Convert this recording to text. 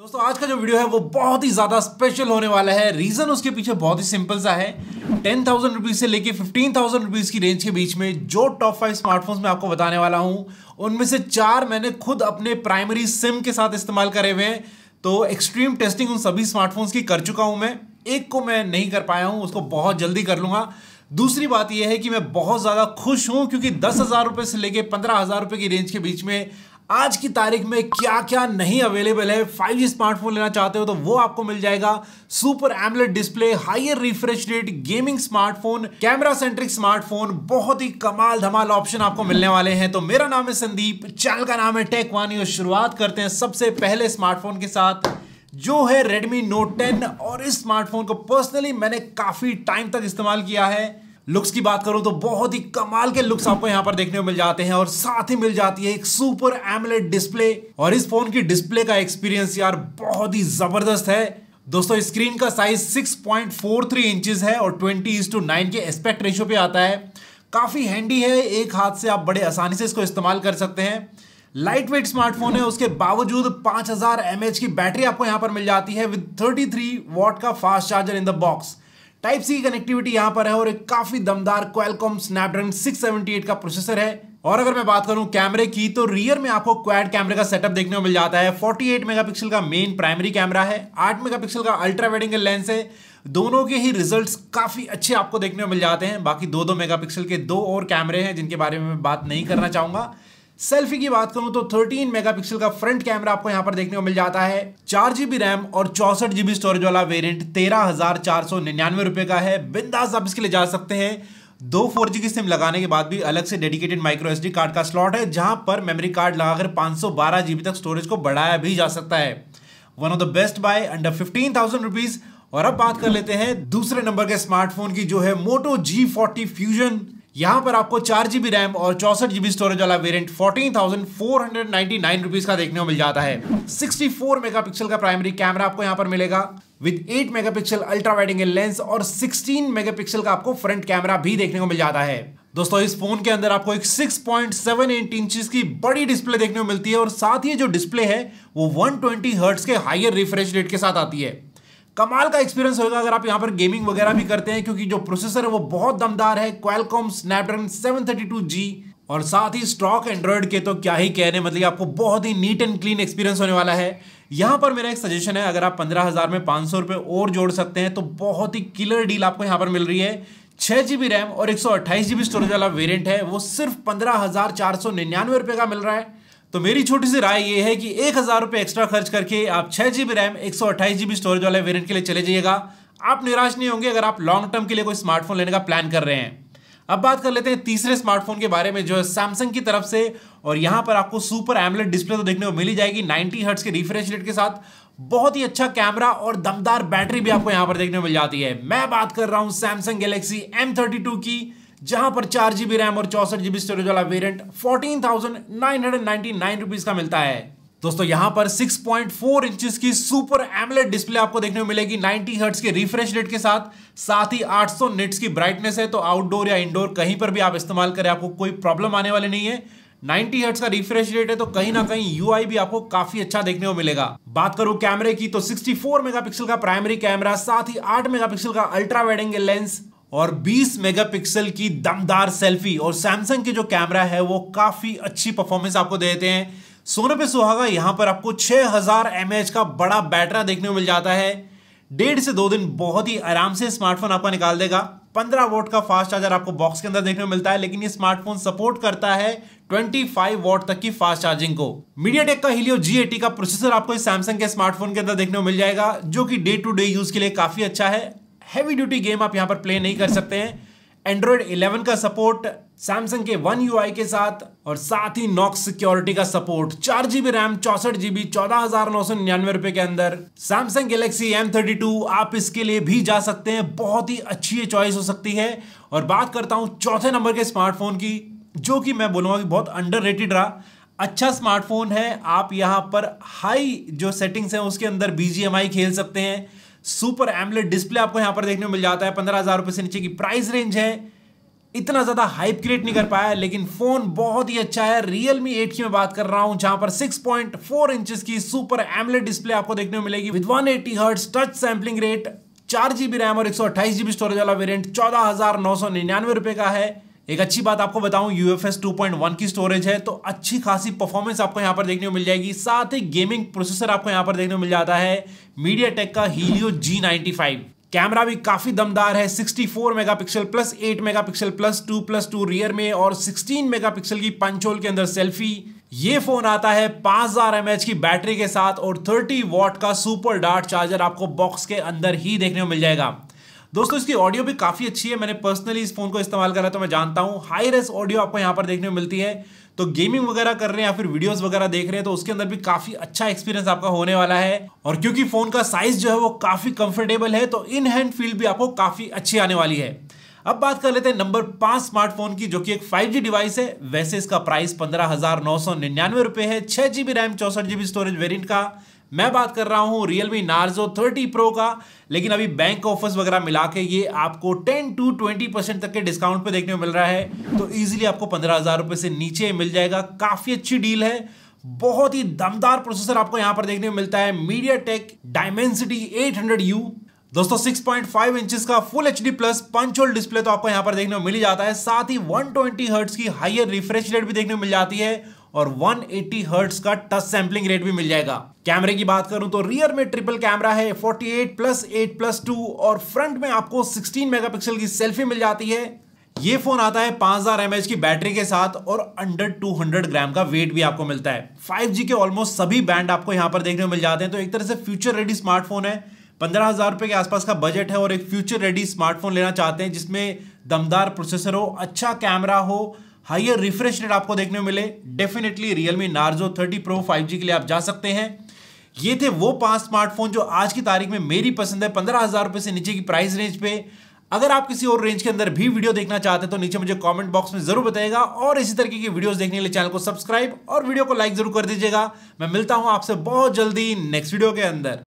दोस्तों आज का जो वीडियो है वो बहुत ही ज़्यादा स्पेशल होने वाला है रीज़न उसके पीछे बहुत ही सिंपल सा है टेन थाउजेंड रुपीज़ से लेके फिफ्टीन थाउजेंड रुपीज़ की रेंज के बीच में जो टॉप फाइव स्मार्टफोन्स मैं आपको बताने वाला हूँ उनमें से चार मैंने खुद अपने प्राइमरी सिम के साथ इस्तेमाल करे हुए हैं तो एक्सट्रीम टेस्टिंग उन सभी स्मार्टफोन्स की कर चुका हूं मैं एक को मैं नहीं कर पाया हूं उसको बहुत जल्दी कर लूंगा दूसरी बात यह है कि मैं बहुत ज़्यादा खुश हूँ क्योंकि दस हज़ार रुपये से लेके पंद्रह हज़ार रुपये की रेंज के बीच में आज की तारीख में क्या क्या नहीं अवेलेबल है फाइव जी स्मार्टफोन लेना चाहते हो तो वो आपको मिल जाएगा super AMOLED display higher refresh rate gaming smartphone camera centric smartphone बहुत ही कमाल धमाल ऑप्शन आपको मिलने वाले हैं तो मेरा नाम है संदीप चैनल का नाम है टेक वानी और शुरुआत करते हैं सबसे पहले स्मार्टफोन के साथ जो है रेडमी नोट टेन और इस स्मार्टफोन को पर्सनली मैंने काफ़ी टाइम तक इस्तेमाल किया है लुक्स की बात करूं तो बहुत ही कमाल के लुक्स आपको यहां पर देखने को मिल जाते हैं और साथ ही मिल जाती है एक सुपर एमलेट डिस्प्ले और इस फोन की डिस्प्ले का एक्सपीरियंस यार बहुत ही जबरदस्त है दोस्तों स्क्रीन का साइज 6.43 इंचेस है और ट्वेंटी इज टू नाइन के एस्पेक्ट रेशियो पे आता है काफ़ी हैंडी है एक हाथ से आप बड़े आसानी से इसको इस्तेमाल कर सकते हैं लाइट वेट स्मार्टफोन है उसके बावजूद 5000 हज़ार की बैटरी आपको यहाँ पर मिल जाती है विद 33 वॉट का fast charger in the box type C connectivity यहां पर है और एक काफी दमदार क्वेलकॉम स्नैपड्रैगन सिक्स का प्रोसेसर है और अगर मैं बात करूं कैमरे की तो रियर में आपको क्वाड कैमरे का सेटअप देखने को मिल जाता है 48 मेगापिक्सल का मेन प्राइमरी कैमरा है 8 मेगापिक्सल का अल्ट्रा वेडिंग लेंस है दोनों के ही रिजल्ट्स काफ़ी अच्छे आपको देखने को मिल जाते हैं बाकी दो दो मेगापिक्सल के दो और कैमरे हैं जिनके बारे में मैं बात नहीं करना चाहूंगा सेल्फी की बात करूं तो 13 मेगापिक्सल का फ्रंट कैमरा आपको यहां पर देखने को मिल जाता है चार जीबी रैम और चौसठ जीबी स्टोरेज वाला वेरिएंट तेरह हजार चार सौ निन्यानवे रुपए का है बिंदास आप इसके लिए जा सकते हैं दो फोर जी की सिम लगाने के बाद भी अलग से डेडिकेटेड माइक्रो एस कार्ड का स्लॉट है जहां पर मेमोरी कार्ड लगाकर पांच सौ बारह जीबी तक स्टोरेज को बढ़ाया भी जा सकता है one of the best buy under fifteen thousand rupees और अब बात कर लेते हैं दूसरे नंबर के स्मार्टफोन की जो है मोटो जी फोर्टी फ्यूजन यहां पर आपको चार जीबी रैम और चौसठ जीबी स्टोरेज वाला वेरिएंट नाइन रुपीज का देखने को मिल जाता है सिक्सटी मेगा मेगापिक्सल का प्राइमरी कैमरा आपको यहां पर मिलेगा with 8 megapixel ultra wide angle lens और 16 मेगापिक्सल का आपको फ्रंट कैमरा भी देखने को मिल जाता है दोस्तों इस फोन के अंदर आपको एक 6.78 इंचेस की बड़ी डिस्प्ले देखने को मिलती है और साथ ही जो डिस्प्ले है वो 120 हर्ट्ज के हायर रिफ्रेश रेट के साथ आती है कमाल का एक्सपीरियंस होगा अगर आप यहाँ पर गेमिंग वगैरह भी करते हैं क्योंकि जो प्रोसेसर है वो बहुत दमदार है क्वालकॉम स्नैपड्रैगन 732G और साथ ही स्टॉक एंड्रॉयड के तो क्या ही कहने मतलब आपको बहुत ही नीट एंड क्लीन एक्सपीरियंस होने वाला है यहाँ पर मेरा एक सजेशन है अगर आप पंद्रह हज़ार में पाँच सौ रुपये और जोड़ सकते हैं तो बहुत ही क्लियर डील आपको यहाँ पर मिल रही है छः जी बी रैम और एक सौ अट्ठाईस जी बी स्टोरेज वाला वेरियंट है वो सिर्फ पंद्रह हज़ार चार सौ निन्यानवे रुपये का मिल रहा है तो मेरी छोटी सी राय यह है कि एक हज़ार रुपए एक्स्ट्रा खर्च करके आप छह जीबी रैम एक सौ अट्ठाईस जीबी स्टोरेज वाले वेरियंट के लिए चले जाइएगा आप निराश नहीं होंगे अगर आप लॉन्ग टर्म के लिए कोई स्मार्टफोन लेने का प्लान कर रहे हैं अब बात कर लेते हैं तीसरे स्मार्टफोन के बारे में जो है सैमसंग की तरफ से और यहां पर आपको सुपर एमलेट डिस्प्ले तो देखने को मिली जाएगी नाइनटी हर्ट्स के रिफ्रेश रेट के साथ बहुत ही अच्छा कैमरा और दमदार बैटरी भी आपको यहां पर देखने को मिल जाती है मैं बात कर रहा हूं सैमसंग गैलेक्सी एम की जहां पर चार जीबी रैम और चौसठ जीबी स्टोरेज वाला वेरिएंट नाइन रुपीज का मिलता है दोस्तों यहां पर 6.4 इंचेस की सुपर एमलेट डिस्प्ले आपको देखने को मिलेगी 90 हर्ट्स के रिफ्रेश रेट के साथ साथ ही 800 निट्स की ब्राइटनेस है तो आउटडोर या इंडोर कहीं पर भी आप इस्तेमाल करें आपको कोई प्रॉब्लम आने वाले नहीं है 90 हर्ट्स का रिफ्रेश रेट है तो कहीं ना कहीं यूआई भी आपको काफी अच्छा देखने को मिलेगा बात करूं कैमरे की तो 64 मेगापिक्सल का प्राइमरी कैमरा साथ ही 8 मेगापिक्सल का अल्ट्रा वेडिंग लेंस और 20 मेगापिक्सल की दमदार सेल्फी और सैमसंग के जो कैमरा है वो काफ़ी अच्छी परफॉर्मेंस आपको देते हैं सोने पे सुहागा यहां पर आपको 6000 हज़ार का बड़ा बैटरा देखने को मिल जाता है डेढ़ से दो दिन बहुत ही आराम से स्मार्टफोन आपका निकाल देगा 15 वोट का फास्ट चार्जर आपको बॉक्स के अंदर देखने को मिलता है लेकिन ये स्मार्टफोन सपोर्ट करता है 25 वोट तक की फास्ट चार्जिंग को मीडियाटेक का हिलियो जी का प्रोसेसर आपको इस सैमसंग के स्मार्टफोन के अंदर देखने को मिल जाएगा जो कि डे टू डे यूज के लिए काफी अच्छा है हैवी ड्यूटी गेम आप यहाँ पर प्ले नहीं कर सकते हैं एंड्रॉयड 11 का सपोर्ट सैमसंग के वन यू के साथ और साथ ही नॉक्स सिक्योरिटी का सपोर्ट चार जीबी रैम चौसठ जीबी चौदह हजार नौ सौ निन्यानवे रुपए के अंदर Samsung Galaxy M thirty two आप इसके लिए भी जा सकते हैं बहुत ही अच्छी चॉइस हो सकती है और बात करता हूं चौथे नंबर के स्मार्टफोन की जो कि मैं बोलूंगा कि बहुत अंडर रेटेड रहा अच्छा स्मार्टफोन है आप यहाँ पर हाई जो सेटिंग्स हैं उसके अंदर बी खेल सकते हैं सुपर एमलेट डिस्प्ले आपको यहां पर देखने को मिल जाता है पंद्रह हजार रुपए से नीचे की प्राइस रेंज है इतना ज्यादा हाइप क्रिएट नहीं कर पाया लेकिन फोन बहुत ही अच्छा है रियलमी एट की मैं बात कर रहा हूं जहां पर 6.4 पॉइंट की सुपर एमलेट डिस्प्ले आपको देखने को मिलेगी with one eighty touch sampling rate चार जीबी रैम और एक सौ अट्ठाईस जीबी स्टोरेज वाला वेरियंट चौदह हजार नौ सौ निन्यानवे रुपए का है एक अच्छी बात आपको बताऊं यूएफएस 2.1 की स्टोरेज है तो अच्छी खासी परफॉर्मेंस आपको यहाँ पर देखने को मिल जाएगी साथ ही गेमिंग प्रोसेसर आपको यहाँ पर देखने को मिल जाता है मीडिया टेक का हीलियो G95 फाइव कैमरा भी काफी दमदार है 64 megapixel plus 8 megapixel plus 2 plus 2 rear में और 16 मेगापिक्सल की पंचोल के अंदर सेल्फी ये फोन आता है 5000 हजार की बैटरी के साथ और 30 वॉट का सुपर डार्ट चार्जर आपको बॉक्स के अंदर ही देखने को मिल जाएगा दोस्तों इसकी ऑडियो भी काफ़ी अच्छी है मैंने पर्सनली इस फोन को इस्तेमाल करा तो मैं जानता हूँ हाई रेस ऑडियो आपको यहाँ पर देखने को मिलती है तो गेमिंग वगैरह कर रहे हैं या फिर वीडियोस वगैरह देख रहे हैं तो उसके अंदर भी काफी अच्छा एक्सपीरियंस आपका होने वाला है और क्योंकि फोन का साइज जो है वो काफी कंफर्टेबल है तो इन हैंड फील भी आपको काफी अच्छी आने वाली है अब बात कर लेते हैं नंबर पांच स्मार्टफोन की जो कि एक 5G डिवाइस है वैसे इसका प्राइस पंद्रह हजार नौ सौ निन्यानवे रुपए है छह जीबी रैम चौसठ जीबी स्टोरेज वेरियंट का मैं बात कर रहा हूं Realme Narzo 30 Pro का लेकिन अभी बैंक ऑफर्स वगैरह मिला के ये आपको 10 टू 20 परसेंट तक के डिस्काउंट पे देखने में मिल रहा है तो इजीली आपको पंद्रह हज़ार रुपए से नीचे मिल जाएगा काफ़ी अच्छी डील है बहुत ही दमदार प्रोसेसर आपको यहां पर देखने में मिलता है मीडिया टेक डायमेंसिटी एट दोस्तों 6.5 इंचेस का full H D plus punch hole display तो आपको यहां पर देखने को मिल जाता है साथ ही 120 हर्ट्स की हाइयर रिफ्रेश रेट भी देखने को मिल जाती है और 180 एटी का टच सैम्पलिंग रेट भी मिल जाएगा कैमरे की बात करूं तो रियर में ट्रिपल कैमरा है 48 प्लस 8 प्लस 2 और फ्रंट में आपको 16 मेगापिक्सल की सेल्फी मिल जाती है ये फोन आता है 5000 हजार की बैटरी के साथ और अंडर 200 ग्राम का वेट भी आपको मिलता है 5G के ऑलमोस्ट सभी बैंड आपको यहाँ पर देखने को मिल जाते हैं तो एक तरह से फ्यूचर रेडी स्मार्टफोन है पंद्रह हज़ार रुपए के आसपास का बजट है और एक फ्यूचर रेडी स्मार्टफोन लेना चाहते हैं जिसमें दमदार प्रोसेसर हो अच्छा कैमरा हो हाइयर रिफ्रेश रेट आपको देखने मिले definitely Realme Narzo 30 pro 5G के लिए आप जा सकते हैं ये थे वो पांच स्मार्टफोन जो आज की तारीख में मेरी पसंद है पंद्रह हजार रुपये से नीचे की प्राइस रेंज पे अगर आप किसी और रेंज के अंदर भी वीडियो देखना चाहते हैं तो नीचे मुझे कमेंट बॉक्स में जरूर बताएगा और इसी तरीके की वीडियोस देखने के लिए चैनल को सब्सक्राइब और वीडियो को लाइक जरूर कर दीजिएगा मैं मिलता हूं आपसे बहुत जल्दी नेक्स्ट वीडियो के अंदर